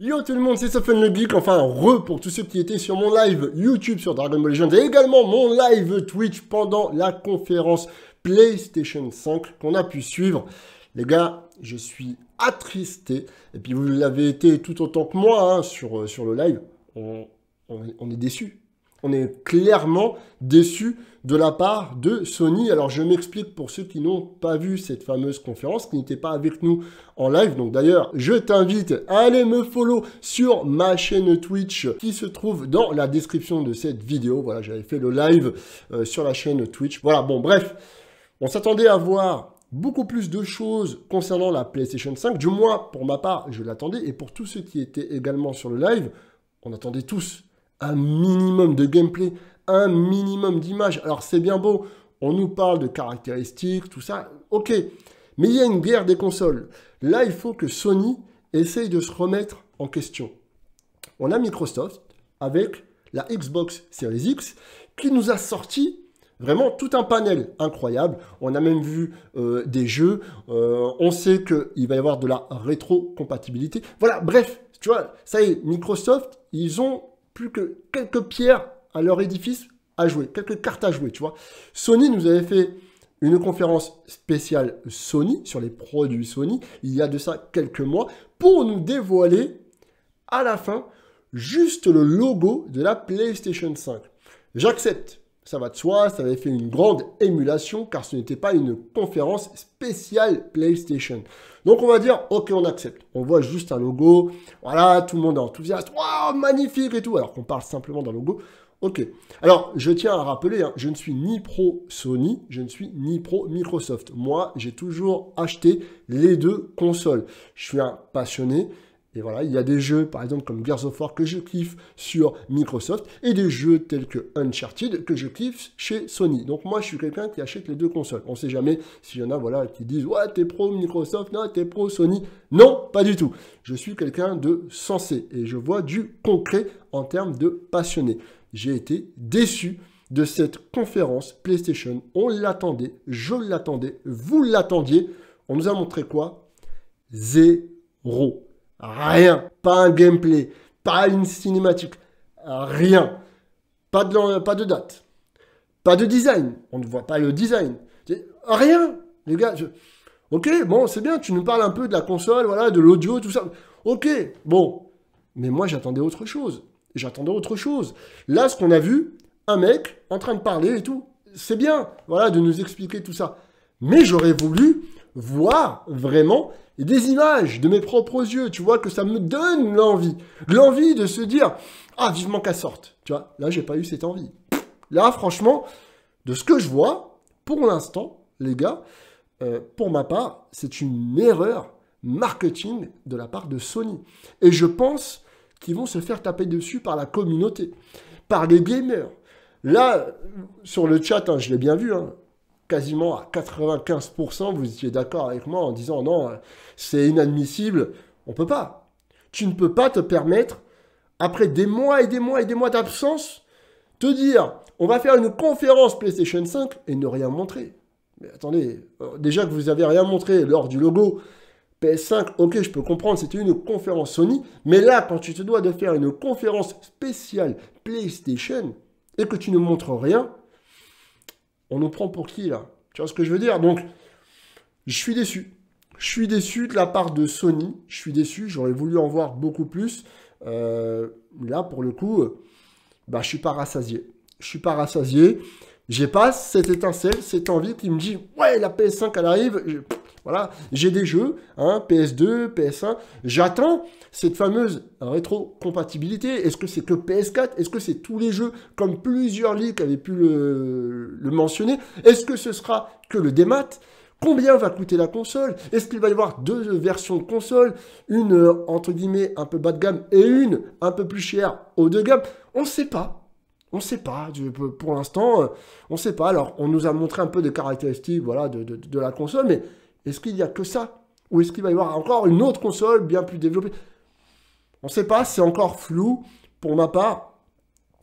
Yo tout le monde, c'est Sofen le Geek, enfin re pour tous ceux qui étaient sur mon live YouTube sur Dragon Ball Legends et également mon live Twitch pendant la conférence PlayStation 5 qu'on a pu suivre. Les gars, je suis attristé et puis vous l'avez été tout autant que moi hein, sur, euh, sur le live. On, on, on est déçus, on est clairement déçu de la part de Sony. Alors je m'explique pour ceux qui n'ont pas vu cette fameuse conférence, qui n'était pas avec nous en live. Donc d'ailleurs, je t'invite à aller me follow sur ma chaîne Twitch qui se trouve dans la description de cette vidéo. Voilà, j'avais fait le live euh, sur la chaîne Twitch. Voilà, bon bref, on s'attendait à voir beaucoup plus de choses concernant la PlayStation 5. Du moins, pour ma part, je l'attendais. Et pour tous ceux qui étaient également sur le live, on attendait tous un minimum de gameplay, un minimum d'images. Alors c'est bien beau, on nous parle de caractéristiques, tout ça, ok. Mais il y a une guerre des consoles. Là, il faut que Sony essaye de se remettre en question. On a Microsoft avec la Xbox Series X qui nous a sorti vraiment tout un panel incroyable. On a même vu euh, des jeux. Euh, on sait qu'il va y avoir de la rétro-compatibilité. Voilà, bref, tu vois, ça y est, Microsoft, ils ont plus que quelques pierres à leur édifice à jouer, quelques cartes à jouer, tu vois. Sony nous avait fait une conférence spéciale Sony sur les produits Sony il y a de ça quelques mois pour nous dévoiler à la fin juste le logo de la PlayStation 5. J'accepte ça va de soi, ça avait fait une grande émulation car ce n'était pas une conférence spéciale PlayStation. Donc on va dire, ok, on accepte. On voit juste un logo, voilà, tout le monde est enthousiaste, waouh, magnifique et tout, alors qu'on parle simplement d'un logo. Ok. Alors, je tiens à rappeler, hein, je ne suis ni pro Sony, je ne suis ni pro Microsoft. Moi, j'ai toujours acheté les deux consoles. Je suis un passionné. Et voilà, il y a des jeux, par exemple, comme Gears of War que je kiffe sur Microsoft, et des jeux tels que Uncharted que je kiffe chez Sony. Donc moi, je suis quelqu'un qui achète les deux consoles. On ne sait jamais s'il y en a, voilà, qui disent « Ouais, t'es pro Microsoft, non, t'es pro Sony ». Non, pas du tout. Je suis quelqu'un de sensé, et je vois du concret en termes de passionné. J'ai été déçu de cette conférence PlayStation. On l'attendait, je l'attendais, vous l'attendiez. On nous a montré quoi Zéro. Rien. Pas un gameplay. Pas une cinématique. Rien. Pas de, pas de date. Pas de design. On ne voit pas le design. Rien. Les gars, ok, bon, c'est bien. Tu nous parles un peu de la console, voilà, de l'audio, tout ça. Ok, bon. Mais moi, j'attendais autre chose. J'attendais autre chose. Là, ce qu'on a vu, un mec en train de parler et tout. C'est bien, voilà, de nous expliquer tout ça. Mais j'aurais voulu voir vraiment des images de mes propres yeux, tu vois, que ça me donne l'envie. L'envie de se dire, ah, vivement qu'elle sorte. Tu vois, là, j'ai pas eu cette envie. Là, franchement, de ce que je vois, pour l'instant, les gars, euh, pour ma part, c'est une erreur marketing de la part de Sony. Et je pense qu'ils vont se faire taper dessus par la communauté, par les gamers. Là, sur le chat, hein, je l'ai bien vu, hein, quasiment à 95%, vous étiez d'accord avec moi en disant non, euh, c'est inadmissible, on peut pas. Tu ne peux pas te permettre, après des mois et des mois et des mois d'absence, te dire on va faire une conférence PlayStation 5 et ne rien montrer. Mais attendez, euh, déjà que vous avez rien montré lors du logo PS5, ok, je peux comprendre, c'était une conférence Sony, mais là, quand tu te dois de faire une conférence spéciale PlayStation et que tu ne montres rien, on nous prend pour qui là Tu vois ce que je veux dire Donc, je suis déçu. Je suis déçu de la part de Sony. Je suis déçu. J'aurais voulu en voir beaucoup plus. Euh, là, pour le coup, euh, bah, je suis pas rassasié. Je suis pas rassasié. J'ai pas cette étincelle, cette envie qui me dit ouais la PS5 elle arrive. Voilà, j'ai des jeux, PS2, hein, PS1. J'attends cette fameuse rétro-compatibilité, Est-ce que c'est que PS4 Est-ce que c'est tous les jeux, comme plusieurs leaks avaient pu le, mentionner Est-ce que ce sera que le démat Combien va coûter la console Est-ce qu'il va y avoir deux versions de console Une, euh, entre guillemets, un peu bas de gamme et une un peu plus chère haut de gamme On ne sait pas. On ne sait pas. Pour l'instant, euh, on ne sait pas. Alors, on nous a montré un peu des caractéristiques voilà, de, de la console, mais est-ce qu'il n'y a que ça Ou est-ce qu'il va y avoir encore une autre console bien plus développée On ne sait pas, c'est encore flou. Pour ma part,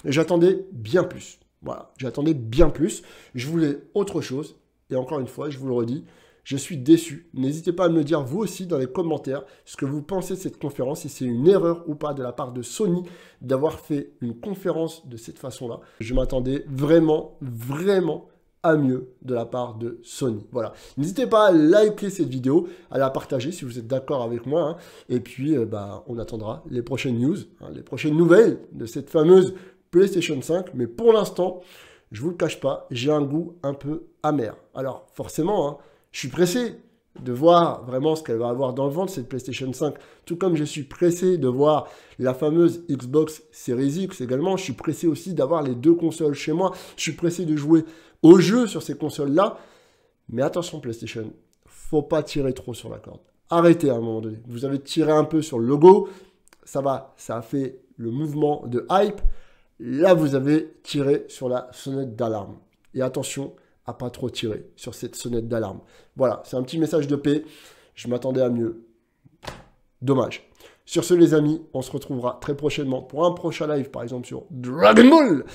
j'attendais bien plus. Voilà, j'attendais bien plus. Je voulais autre chose. Et encore une fois, je vous le redis, je suis déçu. N'hésitez pas à me dire vous aussi dans les commentaires ce que vous pensez de cette conférence, si c'est une erreur ou pas de la part de Sony d'avoir fait une conférence de cette façon-là. Je m'attendais vraiment, vraiment mieux de la part de Sony. Voilà. N'hésitez pas à liker cette vidéo, à la partager si vous êtes d'accord avec moi. Hein. Et puis, euh, bah, on attendra les prochaines news, hein, les prochaines nouvelles de cette fameuse PlayStation 5. Mais pour l'instant, je vous le cache pas, j'ai un goût un peu amer. Alors, forcément, hein, je suis pressé de voir vraiment ce qu'elle va avoir dans le ventre, cette PlayStation 5. Tout comme je suis pressé de voir la fameuse Xbox Series X également, je suis pressé aussi d'avoir les deux consoles chez moi. Je suis pressé de jouer au jeu sur ces consoles-là. Mais attention PlayStation, faut pas tirer trop sur la corde. Arrêtez à un moment donné. Vous avez tiré un peu sur le logo, ça va, ça a fait le mouvement de hype. Là, vous avez tiré sur la sonnette d'alarme. Et attention à pas trop tirer sur cette sonnette d'alarme. Voilà, c'est un petit message de paix. Je m'attendais à mieux. Dommage. Sur ce, les amis, on se retrouvera très prochainement pour un prochain live, par exemple sur Dragon Ball.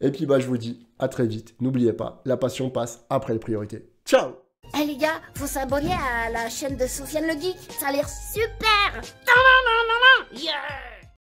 Et puis bah je vous dis à très vite. N'oubliez pas, la passion passe après les priorités. Ciao Eh hey les gars, faut s'abonner à la chaîne de Sofiane le Geek, ça a l'air super